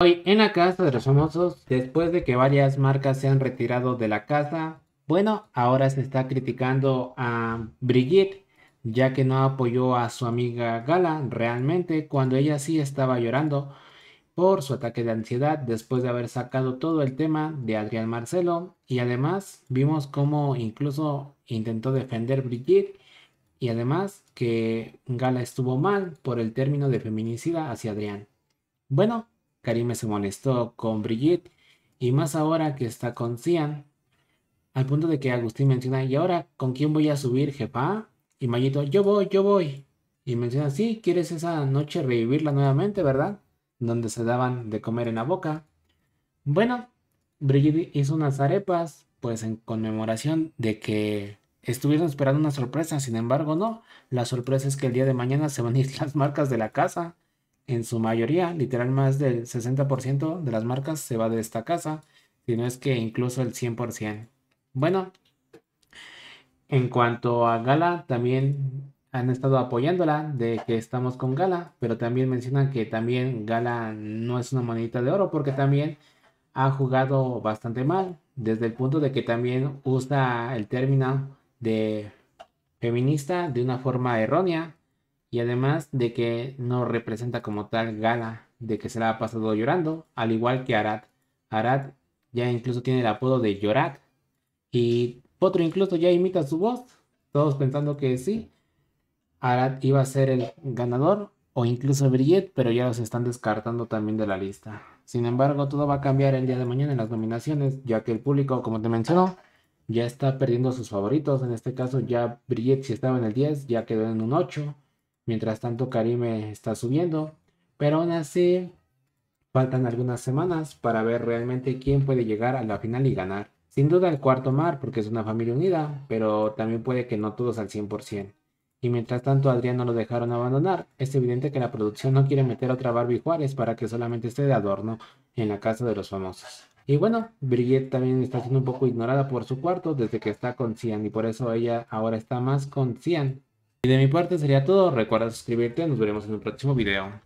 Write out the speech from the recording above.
Hoy en la casa de los famosos, después de que varias marcas se han retirado de la casa, bueno, ahora se está criticando a Brigitte, ya que no apoyó a su amiga Gala realmente cuando ella sí estaba llorando por su ataque de ansiedad después de haber sacado todo el tema de Adrián Marcelo y además vimos cómo incluso intentó defender Brigitte y además que Gala estuvo mal por el término de feminicida hacia Adrián. Bueno, Karim se molestó con Brigitte y más ahora que está con Cian, al punto de que Agustín menciona, ¿y ahora con quién voy a subir, jefa? Y Mayito, yo voy, yo voy. Y menciona, sí, quieres esa noche revivirla nuevamente, ¿verdad? Donde se daban de comer en la boca. Bueno, Brigitte hizo unas arepas, pues en conmemoración de que estuvieron esperando una sorpresa, sin embargo no. La sorpresa es que el día de mañana se van a ir las marcas de la casa en su mayoría, literal más del 60% de las marcas se va de esta casa, si no es que incluso el 100%. Bueno, en cuanto a Gala, también han estado apoyándola de que estamos con Gala, pero también mencionan que también Gala no es una monedita de oro porque también ha jugado bastante mal, desde el punto de que también usa el término de feminista de una forma errónea, y además de que no representa como tal gala de que se la ha pasado llorando, al igual que Arad. Arad ya incluso tiene el apodo de Llorad y Potro incluso ya imita su voz, todos pensando que sí, Arad iba a ser el ganador o incluso Brillet, pero ya los están descartando también de la lista. Sin embargo, todo va a cambiar el día de mañana en las nominaciones, ya que el público, como te mencionó ya está perdiendo sus favoritos. En este caso, ya Brillet, si estaba en el 10, ya quedó en un 8. Mientras tanto, Karime está subiendo, pero aún así faltan algunas semanas para ver realmente quién puede llegar a la final y ganar. Sin duda el cuarto mar, porque es una familia unida, pero también puede que no todos al 100%. Y mientras tanto Adrián no lo dejaron abandonar, es evidente que la producción no quiere meter otra Barbie Juárez para que solamente esté de adorno en la casa de los famosos. Y bueno, Brigitte también está siendo un poco ignorada por su cuarto desde que está con Cian y por eso ella ahora está más con Cian y de mi parte sería todo. Recuerda suscribirte. Nos veremos en un próximo video.